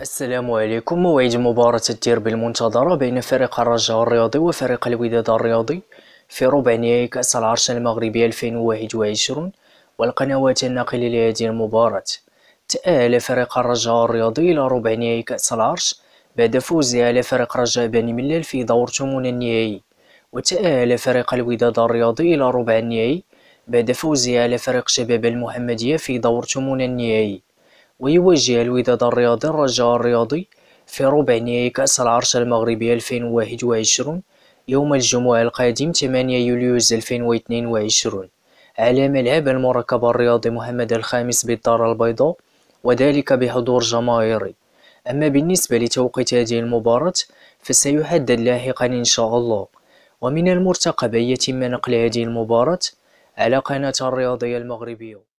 السلام عليكم موعد مباراة الديربي المنتظرة بين فريق الرجاء الرياضي وفريق الوداد الرياضي في ربع نهائي كأس العرش المغربي 2021 والقنوات الناقلة لهذه المباراة تأهل فريق الرجاء الرياضي إلى ربع نهائي كأس العرش بعد فوزه على فريق رجاء بني ملال في دور ثمن النهائي وتأهل فريق الوداد الرياضي إلى ربع النهائي بعد فوزه على فريق شباب المحمدية في دور ثمن النهائي ويواجه الوداد الرياضي الرجاء الرياضي في ربع نهائي كأس العرش المغربي 2021 يوم الجمعة القادم 8 يوليوز 2022 على ملعب المركب الرياضي محمد الخامس بالدار البيضاء وذلك بحضور جماهيري أما بالنسبة لتوقيت هذه المباراة فسيحدد لاحقا إن شاء الله ومن المرتقب أن يتم نقل هذه المباراة على قناة الرياضية المغربية